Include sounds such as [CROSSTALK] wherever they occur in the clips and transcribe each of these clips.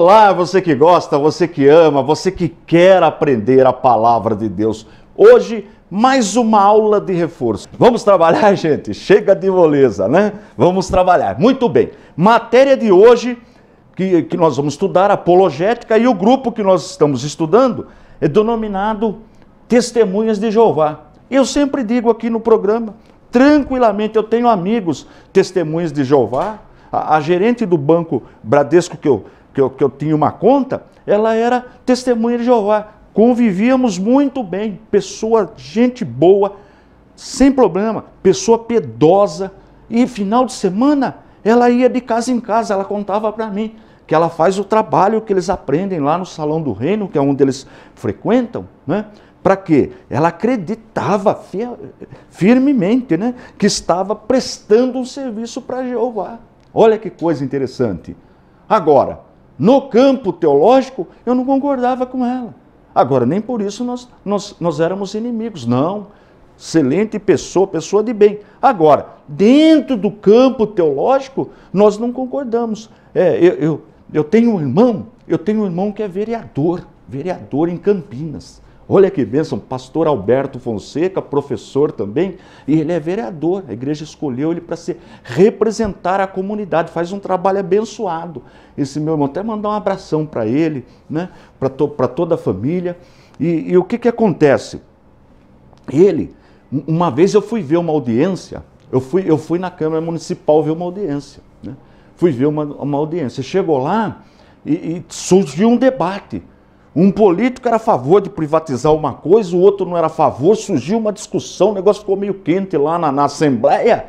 Olá, você que gosta, você que ama, você que quer aprender a palavra de Deus. Hoje, mais uma aula de reforço. Vamos trabalhar, [LAUGHS] gente? Chega de moleza, né? Vamos trabalhar. Muito bem. Matéria de hoje que, que nós vamos estudar, apologética, e o grupo que nós estamos estudando é denominado Testemunhas de Jeová. Eu sempre digo aqui no programa, tranquilamente, eu tenho amigos testemunhas de Jeová, a, a gerente do banco Bradesco que eu que eu, que eu tinha uma conta, ela era testemunha de Jeová. Convivíamos muito bem, pessoa, gente boa, sem problema, pessoa piedosa. E final de semana, ela ia de casa em casa, ela contava para mim que ela faz o trabalho que eles aprendem lá no Salão do Reino, que é onde eles frequentam, né? Para quê? Ela acreditava firmemente, né, que estava prestando um serviço para Jeová. Olha que coisa interessante. Agora, no campo teológico, eu não concordava com ela. Agora, nem por isso nós, nós, nós éramos inimigos, não. Excelente pessoa, pessoa de bem. Agora, dentro do campo teológico, nós não concordamos. É, eu, eu, eu tenho um irmão, eu tenho um irmão que é vereador, vereador em Campinas. Olha que bênção, pastor Alberto Fonseca, professor também, e ele é vereador. A igreja escolheu ele para ser representar a comunidade, faz um trabalho abençoado. Esse meu irmão, até mandar um abração para ele, né? para to, toda a família. E, e o que, que acontece? Ele, uma vez eu fui ver uma audiência, eu fui, eu fui na Câmara Municipal ver uma audiência. Né? Fui ver uma, uma audiência. Chegou lá e, e surgiu um debate um político era a favor de privatizar uma coisa, o outro não era a favor, surgiu uma discussão, o negócio ficou meio quente lá na, na Assembleia.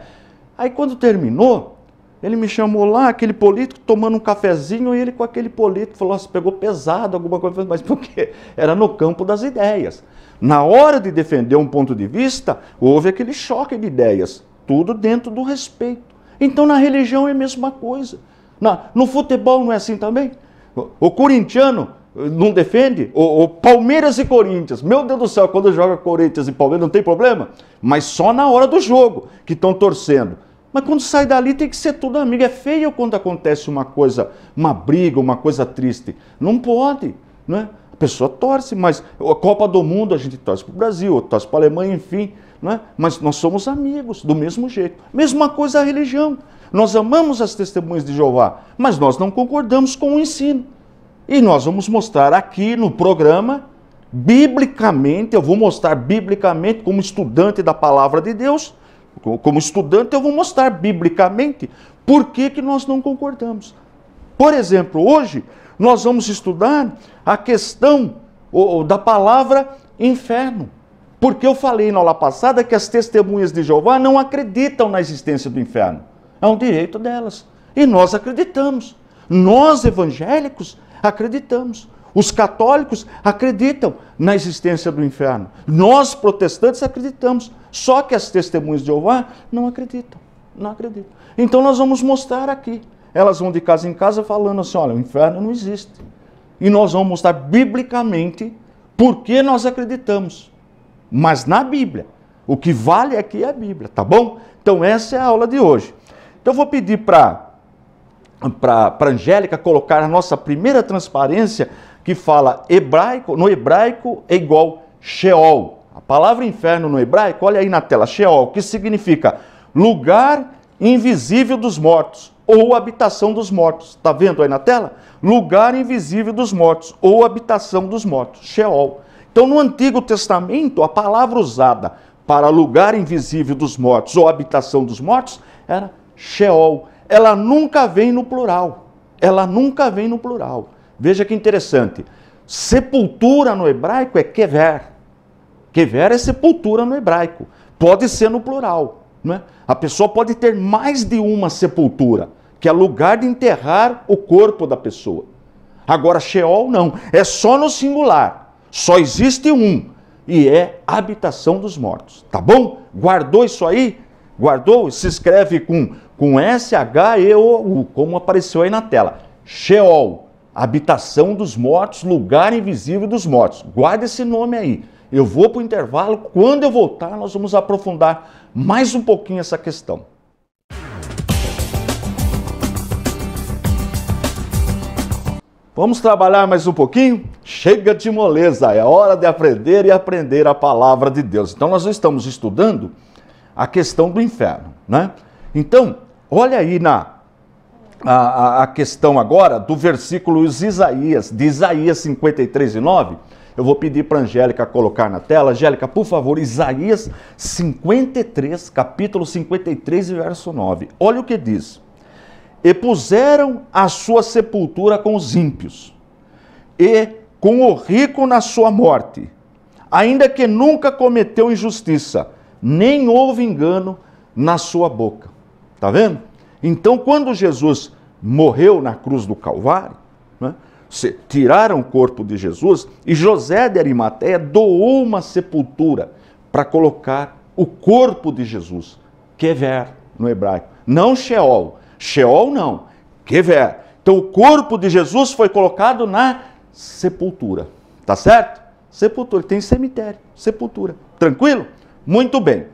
Aí quando terminou, ele me chamou lá, aquele político tomando um cafezinho, e ele com aquele político falou: Nossa, pegou pesado alguma coisa, [LAUGHS] mas por quê? Era no campo das ideias. Na hora de defender um ponto de vista, houve aquele choque de ideias, tudo dentro do respeito. Então na religião é a mesma coisa. Na, no futebol não é assim também? O, o corintiano não defende? O, o, Palmeiras e Corinthians. Meu Deus do céu, quando joga Corinthians e Palmeiras não tem problema, mas só na hora do jogo que estão torcendo. Mas quando sai dali tem que ser tudo amigo. É feio quando acontece uma coisa, uma briga, uma coisa triste. Não pode, é A pessoa torce, mas a Copa do Mundo a gente torce para o Brasil, torce para a Alemanha, enfim. é Mas nós somos amigos, do mesmo jeito. Mesma coisa a religião. Nós amamos as testemunhas de Jeová, mas nós não concordamos com o ensino. E nós vamos mostrar aqui no programa, biblicamente, eu vou mostrar biblicamente, como estudante da palavra de Deus, como estudante, eu vou mostrar biblicamente por que, que nós não concordamos. Por exemplo, hoje nós vamos estudar a questão da palavra inferno. Porque eu falei na aula passada que as testemunhas de Jeová não acreditam na existência do inferno. É um direito delas. E nós acreditamos. Nós evangélicos Acreditamos. Os católicos acreditam na existência do inferno. Nós, protestantes, acreditamos. Só que as testemunhas de Jeová não acreditam. Não acreditam. Então nós vamos mostrar aqui. Elas vão de casa em casa falando assim: olha, o inferno não existe. E nós vamos mostrar biblicamente por que nós acreditamos. Mas na Bíblia. O que vale aqui é a Bíblia, tá bom? Então essa é a aula de hoje. Então eu vou pedir para para Angélica colocar a nossa primeira transparência que fala hebraico, no hebraico é igual Sheol. A palavra inferno no hebraico, olha aí na tela, Sheol, que significa lugar invisível dos mortos ou habitação dos mortos. Tá vendo aí na tela? Lugar invisível dos mortos ou habitação dos mortos, Sheol. Então, no Antigo Testamento, a palavra usada para lugar invisível dos mortos ou habitação dos mortos era Sheol ela nunca vem no plural. Ela nunca vem no plural. Veja que interessante. Sepultura no hebraico é kever. Kever é sepultura no hebraico. Pode ser no plural. é? A pessoa pode ter mais de uma sepultura, que é lugar de enterrar o corpo da pessoa. Agora, Sheol não. É só no singular. Só existe um. E é habitação dos mortos. Tá bom? Guardou isso aí? Guardou? Se escreve com com S-H-E-O-U, como apareceu aí na tela. Sheol, habitação dos mortos, lugar invisível dos mortos. Guarda esse nome aí. Eu vou para o intervalo. Quando eu voltar, nós vamos aprofundar mais um pouquinho essa questão. Vamos trabalhar mais um pouquinho? Chega de moleza, é hora de aprender e aprender a palavra de Deus. Então, nós estamos estudando a questão do inferno, né? Então, Olha aí na a, a, questão agora do versículo de Isaías, de Isaías 53 e 9. Eu vou pedir para a Angélica colocar na tela. Angélica, por favor, Isaías 53, capítulo 53, verso 9. Olha o que diz. E puseram a sua sepultura com os ímpios, e com o rico na sua morte, ainda que nunca cometeu injustiça, nem houve engano na sua boca. Está vendo? Então, quando Jesus morreu na cruz do Calvário, né, tiraram o corpo de Jesus e José de Arimateia doou uma sepultura para colocar o corpo de Jesus, Kever, no hebraico. Não Sheol. Sheol não, Kever. Então, o corpo de Jesus foi colocado na sepultura. Tá certo? Sepultura. Tem cemitério, sepultura. Tranquilo? Muito bem.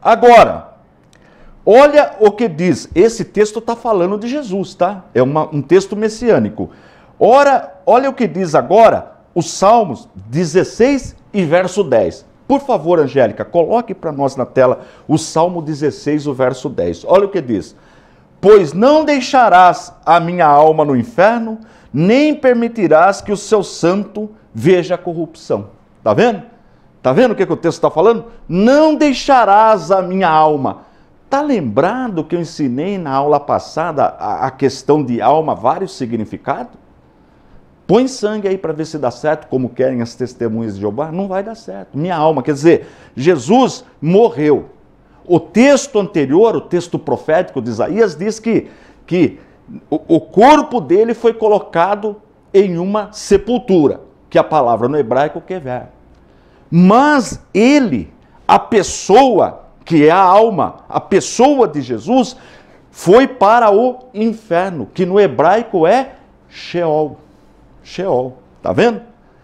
Agora Olha o que diz. Esse texto está falando de Jesus, tá? É uma, um texto messiânico. Ora, olha o que diz agora os Salmos 16 e verso 10. Por favor, Angélica, coloque para nós na tela o Salmo 16, o verso 10. Olha o que diz: Pois não deixarás a minha alma no inferno, nem permitirás que o seu santo veja a corrupção. Tá vendo? Tá vendo o que, que o texto está falando? Não deixarás a minha alma Está lembrado que eu ensinei na aula passada a, a questão de alma, vários significados? Põe sangue aí para ver se dá certo, como querem as testemunhas de Jeová. Não vai dar certo. Minha alma, quer dizer, Jesus morreu. O texto anterior, o texto profético de Isaías, diz que, que o, o corpo dele foi colocado em uma sepultura, que a palavra no hebraico é ver. Mas ele, a pessoa que é a alma, a pessoa de Jesus, foi para o inferno, que no hebraico é Sheol. Sheol, tá vendo?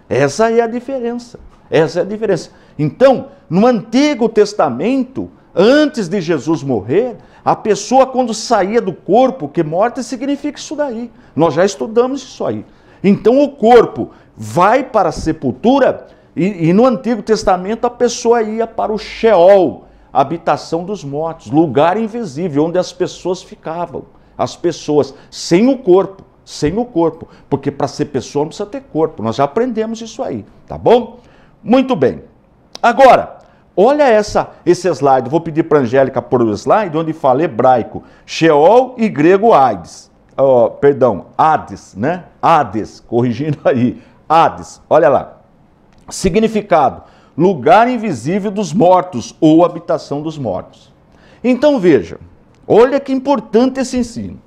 Essa é a diferença. Essa é a diferença. Então, no Antigo Testamento, antes de Jesus morrer, a pessoa quando saía do corpo, que morte significa isso daí. Nós já estudamos isso aí. Então o corpo vai para a sepultura e, e no Antigo Testamento a pessoa ia para o Sheol, habitação dos mortos, lugar invisível onde as pessoas ficavam, as pessoas sem o corpo, sem o corpo, porque para ser pessoa não precisa ter corpo. Nós já aprendemos isso aí, tá bom? Muito bem. Agora, olha essa esse slide. Vou pedir para Angélica pôr o slide onde fala hebraico, Sheol e grego Hades. Oh, perdão, Hades, né? Hades, corrigindo aí. Hades. Olha lá. Significado: lugar invisível dos mortos ou habitação dos mortos. Então veja, olha que importante esse ensino.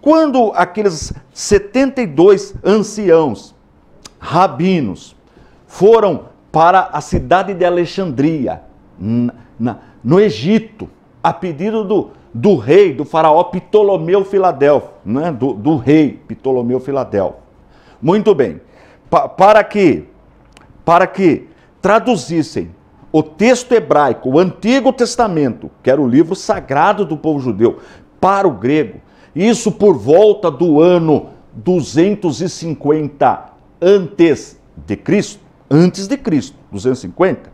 Quando aqueles 72 anciãos, rabinos, foram para a cidade de Alexandria, no Egito, a pedido do, do rei, do faraó Ptolomeu Filadelfo, né? do, do rei Ptolomeu Filadelfo. Muito bem, pa, para que, para que traduzissem o texto hebraico, o Antigo Testamento, que era o livro sagrado do povo judeu, para o grego, isso por volta do ano 250 antes de Cristo, antes de Cristo, 250,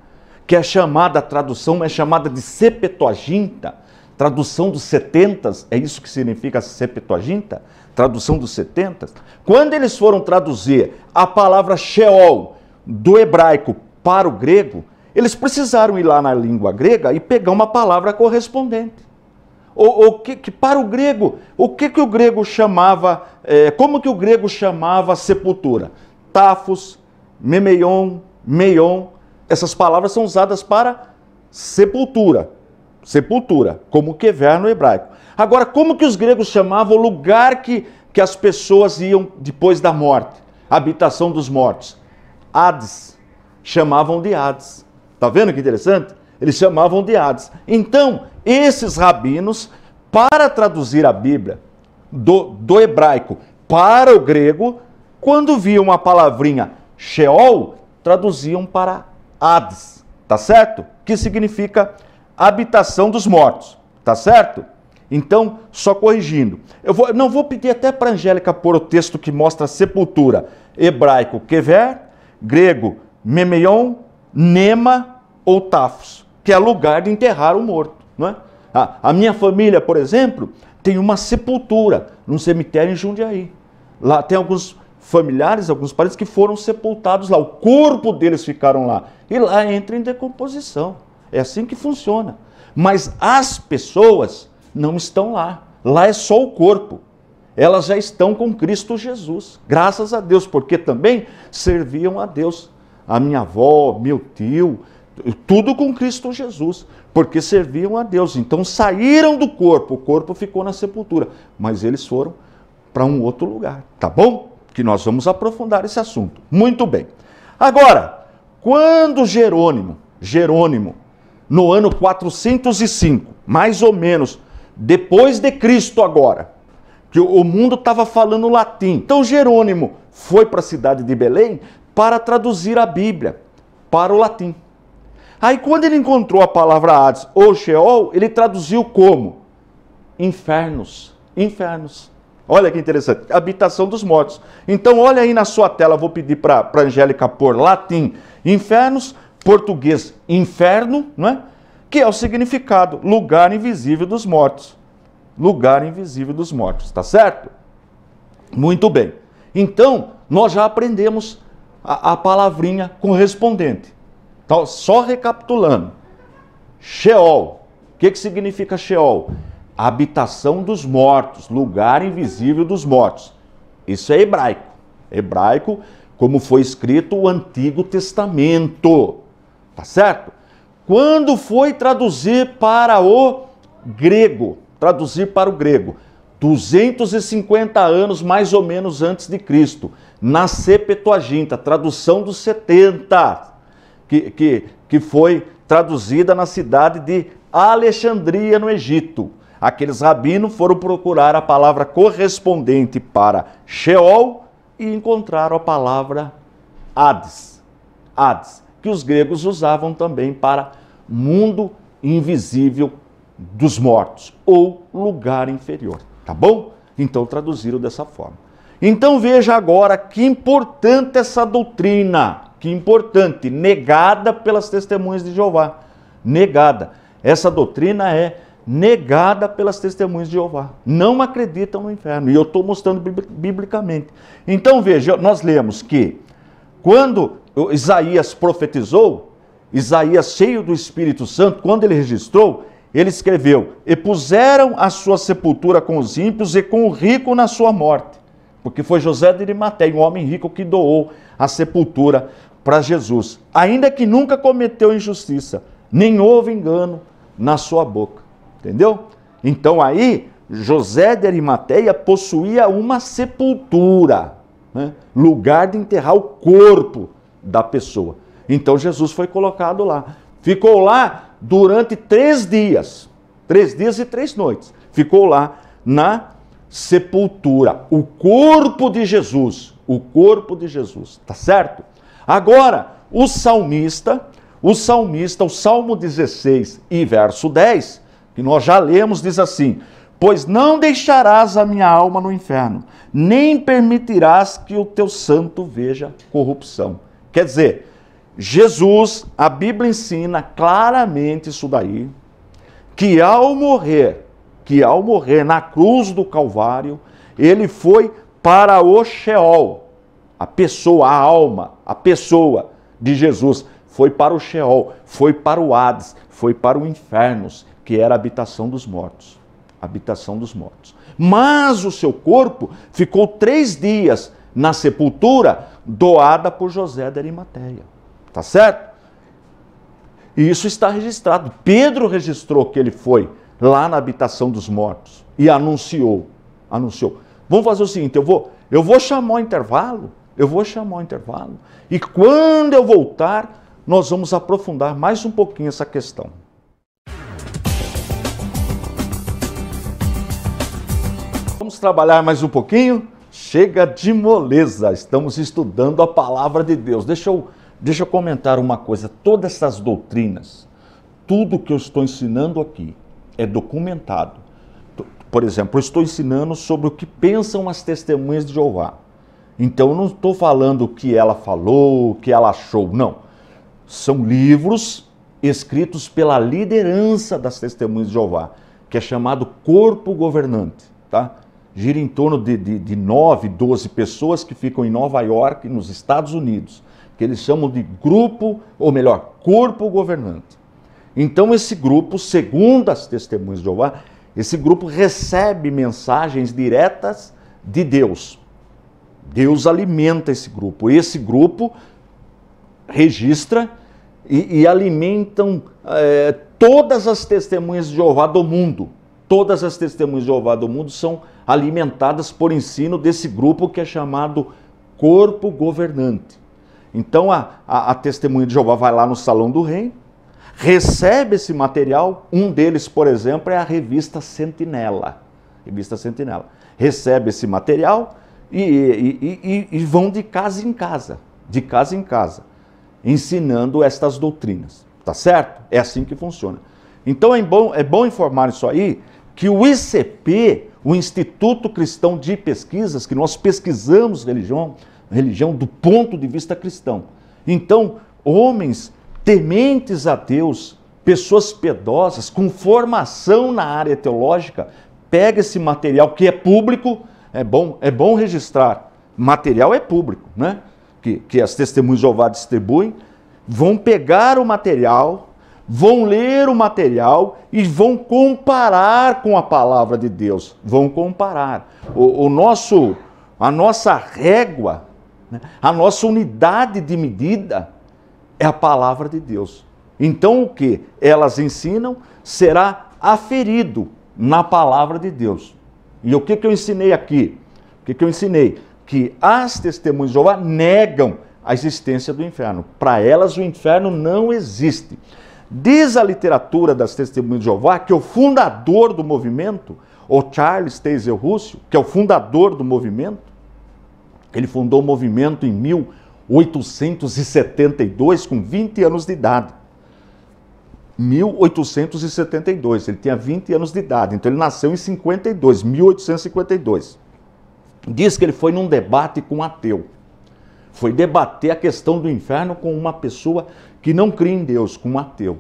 que é chamada a tradução é chamada de Septuaginta, tradução dos setentas, é isso que significa Septuaginta, tradução dos setentas. Quando eles foram traduzir a palavra Sheol do hebraico para o grego, eles precisaram ir lá na língua grega e pegar uma palavra correspondente. O, o que, que, para o grego, o que, que o grego chamava, é, como que o grego chamava sepultura? Tafos, memeion, meion, essas palavras são usadas para sepultura, sepultura, como que ver no hebraico. Agora, como que os gregos chamavam o lugar que, que as pessoas iam depois da morte? A habitação dos mortos. Hades, chamavam de Hades. Está vendo que interessante? Eles chamavam de Hades. Então, esses rabinos, para traduzir a Bíblia do, do hebraico para o grego, quando viam a palavrinha Sheol, traduziam para Hades, tá certo? Que significa habitação dos mortos, tá certo? Então, só corrigindo. Eu vou, não vou pedir até para Angélica pôr o texto que mostra sepultura. Hebraico, kever, grego, Memeion, Nema ou Tafos, que é lugar de enterrar o morto. Não é? a, a minha família, por exemplo, tem uma sepultura num cemitério em Jundiaí. Lá tem alguns familiares, alguns parentes que foram sepultados lá, o corpo deles ficaram lá. E lá entra em decomposição. É assim que funciona. Mas as pessoas não estão lá. Lá é só o corpo. Elas já estão com Cristo Jesus. Graças a Deus, porque também serviam a Deus a minha avó, meu tio, tudo com Cristo Jesus, porque serviam a Deus. Então saíram do corpo, o corpo ficou na sepultura, mas eles foram para um outro lugar, tá bom? Que nós vamos aprofundar esse assunto. Muito bem. Agora, quando Jerônimo, Jerônimo, no ano 405, mais ou menos, depois de Cristo agora, que o mundo estava falando latim. Então Jerônimo foi para a cidade de Belém, para traduzir a Bíblia para o latim. Aí quando ele encontrou a palavra Hades ou Sheol, ele traduziu como infernos, infernos. Olha que interessante, habitação dos mortos. Então olha aí na sua tela, vou pedir para a Angélica pôr latim, infernos, português, inferno, não é? Que é o significado, lugar invisível dos mortos. Lugar invisível dos mortos, tá certo? Muito bem. Então, nós já aprendemos a, a palavrinha correspondente. Então, só recapitulando. Sheol. O que, que significa Sheol? Habitação dos mortos, lugar invisível dos mortos. Isso é hebraico. Hebraico, como foi escrito o Antigo Testamento. Tá certo? Quando foi traduzir para o grego, traduzir para o grego, 250 anos mais ou menos antes de Cristo, na Septuaginta, tradução dos 70, que, que, que foi traduzida na cidade de Alexandria, no Egito. Aqueles rabinos foram procurar a palavra correspondente para Sheol e encontraram a palavra Hades, Hades, que os gregos usavam também para mundo invisível dos mortos ou lugar inferior. Tá bom? Então traduziram dessa forma. Então veja agora que importante essa doutrina, que importante, negada pelas testemunhas de Jeová. Negada. Essa doutrina é negada pelas testemunhas de Jeová. Não acreditam no inferno. E eu estou mostrando biblicamente. Então veja, nós lemos que quando Isaías profetizou, Isaías cheio do Espírito Santo, quando ele registrou, ele escreveu: E puseram a sua sepultura com os ímpios e com o rico na sua morte. Porque foi José de Arimateia, um homem rico, que doou a sepultura para Jesus, ainda que nunca cometeu injustiça, nem houve engano na sua boca. Entendeu? Então aí, José de Arimateia possuía uma sepultura, né? lugar de enterrar o corpo da pessoa. Então Jesus foi colocado lá. Ficou lá durante três dias. Três dias e três noites. Ficou lá na sepultura. O corpo de Jesus. O corpo de Jesus. Tá certo? Agora, o salmista, o salmista, o Salmo 16 e verso 10, que nós já lemos, diz assim: Pois não deixarás a minha alma no inferno, nem permitirás que o teu santo veja corrupção. Quer dizer, Jesus, a Bíblia ensina claramente isso daí, que ao morrer, que ao morrer na cruz do Calvário, ele foi para o Sheol. A pessoa, a alma, a pessoa de Jesus foi para o Sheol, foi para o Hades, foi para o Infernos, que era a habitação dos mortos. Habitação dos mortos. Mas o seu corpo ficou três dias na sepultura doada por José de Arimateia. Tá certo? E isso está registrado. Pedro registrou que ele foi lá na habitação dos mortos e anunciou, anunciou. Vamos fazer o seguinte, eu vou, eu vou chamar o intervalo, eu vou chamar o intervalo e quando eu voltar, nós vamos aprofundar mais um pouquinho essa questão. Vamos trabalhar mais um pouquinho? Chega de moleza, estamos estudando a palavra de Deus. Deixa eu Deixa eu comentar uma coisa: todas essas doutrinas, tudo que eu estou ensinando aqui é documentado. Por exemplo, eu estou ensinando sobre o que pensam as testemunhas de Jeová. Então eu não estou falando o que ela falou, o que ela achou, não. São livros escritos pela liderança das testemunhas de Jeová, que é chamado corpo governante, tá? Gira em torno de, de, de 9, 12 pessoas que ficam em Nova York, nos Estados Unidos que eles chamam de grupo, ou melhor, corpo governante. Então, esse grupo, segundo as testemunhas de Jeová, esse grupo recebe mensagens diretas de Deus. Deus alimenta esse grupo. Esse grupo registra e, e alimentam é, todas as testemunhas de Jeová do mundo. Todas as testemunhas de Jeová do mundo são alimentadas por ensino desse grupo que é chamado corpo governante. Então a, a, a testemunha de Jeová vai lá no salão do rei, recebe esse material. Um deles, por exemplo, é a revista Sentinela. Revista Sentinela. Recebe esse material e, e, e, e vão de casa em casa, de casa em casa, ensinando estas doutrinas. Tá certo? É assim que funciona. Então é bom, é bom informar isso aí, que o ICP, o Instituto Cristão de Pesquisas, que nós pesquisamos religião, religião do ponto de vista cristão. Então, homens tementes a Deus, pessoas piedosas, com formação na área teológica, pega esse material que é público, é bom, é bom registrar. Material é público, né? Que, que as testemunhas de Jeová distribuem, vão pegar o material, vão ler o material e vão comparar com a palavra de Deus. Vão comparar. O, o nosso, a nossa régua né? A nossa unidade de medida é a palavra de Deus. Então o que elas ensinam será aferido na palavra de Deus. E o que, que eu ensinei aqui? O que, que eu ensinei? Que as testemunhas de Jeová negam a existência do inferno. Para elas o inferno não existe. Diz a literatura das testemunhas de Jeová que o fundador do movimento, o Charles Taze Russell, que é o fundador do movimento, ele fundou o movimento em 1872, com 20 anos de idade. 1872, ele tinha 20 anos de idade, então ele nasceu em 52, 1852. Diz que ele foi num debate com um ateu. Foi debater a questão do inferno com uma pessoa que não crê em Deus, com um ateu.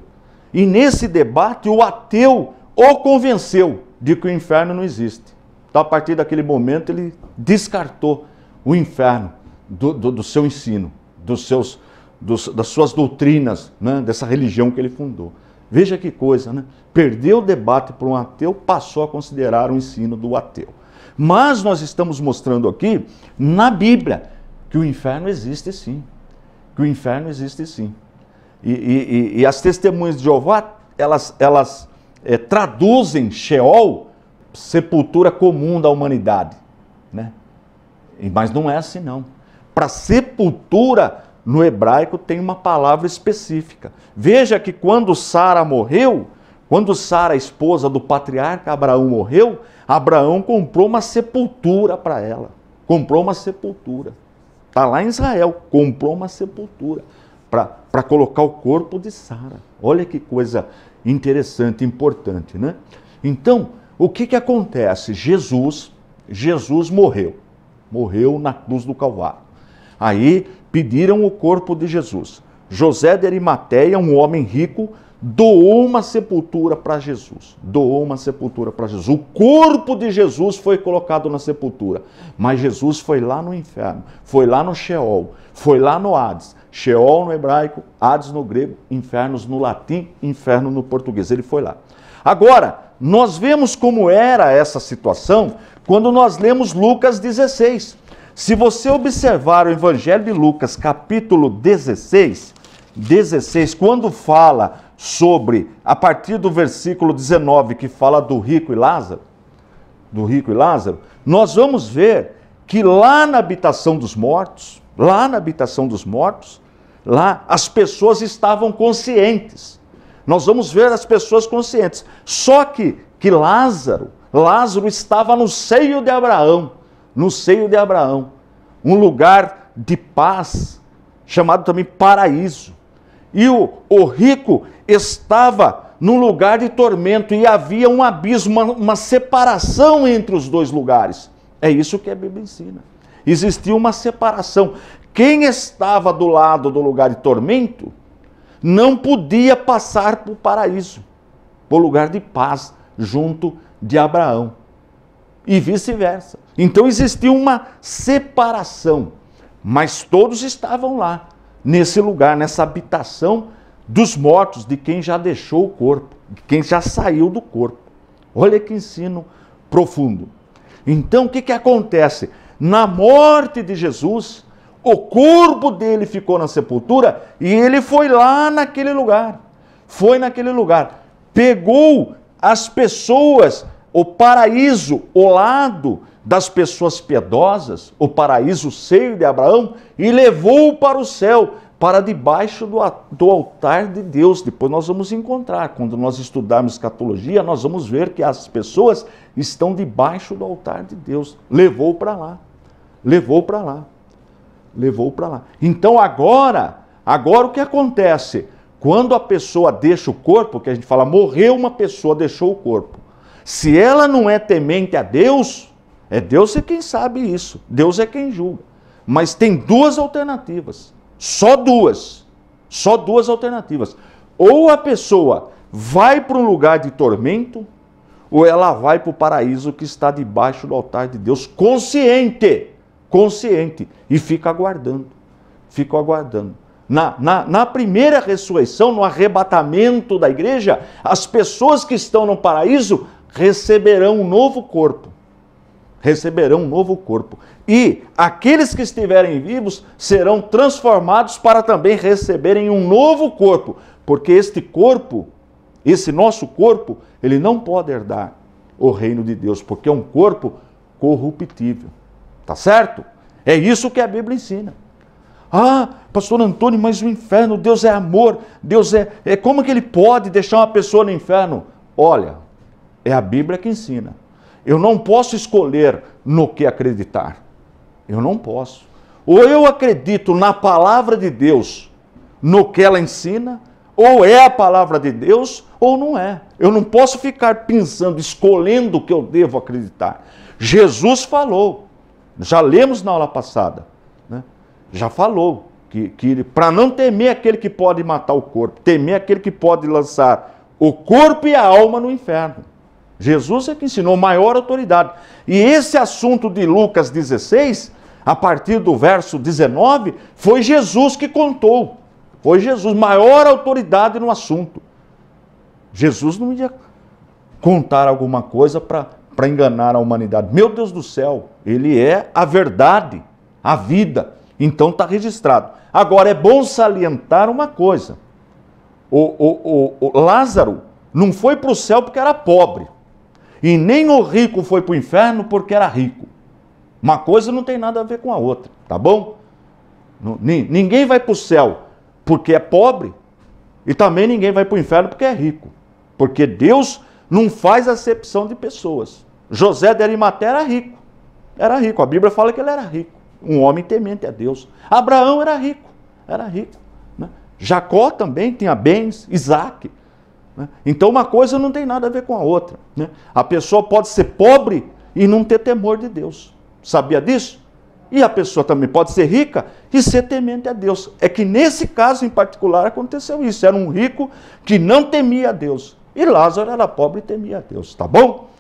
E nesse debate, o ateu o convenceu de que o inferno não existe. Então, a partir daquele momento, ele descartou o inferno do, do, do seu ensino, dos seus, dos, das suas doutrinas, né? dessa religião que ele fundou. Veja que coisa, né? Perdeu o debate para um ateu, passou a considerar o ensino do ateu. Mas nós estamos mostrando aqui, na Bíblia, que o inferno existe sim. Que o inferno existe sim. E, e, e as testemunhas de Jeová, elas, elas é, traduzem Sheol, sepultura comum da humanidade. Mas não é assim, não. Para sepultura, no hebraico tem uma palavra específica. Veja que quando Sara morreu, quando Sara, esposa do patriarca Abraão, morreu, Abraão comprou uma sepultura para ela. Comprou uma sepultura. Está lá em Israel, comprou uma sepultura para colocar o corpo de Sara. Olha que coisa interessante, importante, né? Então, o que, que acontece? Jesus, Jesus morreu morreu na cruz do Calvário. Aí pediram o corpo de Jesus. José de Arimateia, um homem rico, doou uma sepultura para Jesus. Doou uma sepultura para Jesus. O corpo de Jesus foi colocado na sepultura, mas Jesus foi lá no inferno, foi lá no Sheol, foi lá no Hades. Sheol no hebraico, Hades no grego, infernos no latim, inferno no português. Ele foi lá. Agora, nós vemos como era essa situação quando nós lemos Lucas 16. Se você observar o Evangelho de Lucas, capítulo 16, 16, quando fala sobre, a partir do versículo 19, que fala do rico e Lázaro, do rico e Lázaro, nós vamos ver que lá na habitação dos mortos, lá na habitação dos mortos, lá as pessoas estavam conscientes. Nós vamos ver as pessoas conscientes. Só que que Lázaro Lázaro estava no seio de Abraão, no seio de Abraão, um lugar de paz, chamado também paraíso. E o, o rico estava num lugar de tormento e havia um abismo, uma, uma separação entre os dois lugares. É isso que a Bíblia ensina. Existia uma separação. Quem estava do lado do lugar de tormento não podia passar para o paraíso, para o lugar de paz, junto de Abraão e vice-versa. Então existia uma separação, mas todos estavam lá, nesse lugar, nessa habitação dos mortos, de quem já deixou o corpo, de quem já saiu do corpo. Olha que ensino profundo. Então o que, que acontece? Na morte de Jesus, o corpo dele ficou na sepultura e ele foi lá naquele lugar. Foi naquele lugar. Pegou as pessoas, o paraíso, o lado das pessoas piedosas, o paraíso seio de Abraão, e levou-o para o céu, para debaixo do, do, altar de Deus. Depois nós vamos encontrar, quando nós estudarmos escatologia, nós vamos ver que as pessoas estão debaixo do altar de Deus. Levou para lá, levou para lá, levou para lá. Então agora, agora o que acontece? Quando a pessoa deixa o corpo, que a gente fala, morreu uma pessoa, deixou o corpo. Se ela não é temente a Deus, é Deus é quem sabe isso, Deus é quem julga. Mas tem duas alternativas, só duas, só duas alternativas. Ou a pessoa vai para um lugar de tormento, ou ela vai para o paraíso que está debaixo do altar de Deus, consciente, consciente, e fica aguardando, fica aguardando na, na, na, primeira ressurreição, no arrebatamento da igreja, as pessoas que estão no paraíso receberão um novo corpo. Receberão um novo corpo. E aqueles que estiverem vivos serão transformados para também receberem um novo corpo. Porque este corpo, esse nosso corpo, ele não pode herdar o reino de Deus, porque é um corpo corruptível. Tá certo? É isso que a Bíblia ensina. Ah, pastor Antônio, mas o inferno, Deus é amor, Deus é, é. Como que ele pode deixar uma pessoa no inferno? Olha, é a Bíblia que ensina. Eu não posso escolher no que acreditar. Eu não posso. Ou eu acredito na palavra de Deus, no que ela ensina, ou é a palavra de Deus, ou não é. Eu não posso ficar pensando, escolhendo o que eu devo acreditar. Jesus falou, já lemos na aula passada já falou que, que para não temer aquele que pode matar o corpo, temer aquele que pode lançar o corpo e a alma no inferno. Jesus é que ensinou maior autoridade. E esse assunto de Lucas 16, a partir do verso 19, foi Jesus que contou. Foi Jesus, maior autoridade no assunto. Jesus não ia contar alguma coisa para enganar a humanidade. Meu Deus do céu, ele é a verdade, a vida. Então está registrado. Agora é bom salientar uma coisa: o, o, o, o Lázaro não foi para o céu porque era pobre, e nem o rico foi para o inferno porque era rico. Uma coisa não tem nada a ver com a outra, tá bom? Ninguém vai para o céu porque é pobre, e também ninguém vai para o inferno porque é rico, porque Deus não faz acepção de pessoas. José de Arimaté era rico, era rico, a Bíblia fala que ele era rico um homem temente a Deus. Abraão era rico, era rico. Né? Jacó também tinha bens, Isaac. Né? Então uma coisa não tem nada a ver com a outra. Né? A pessoa pode ser pobre e não ter temor de Deus. Sabia disso? E a pessoa também pode ser rica e ser temente a Deus. É que nesse caso em particular aconteceu isso. Era um rico que não temia a Deus. E Lázaro era pobre e temia a Deus, tá bom?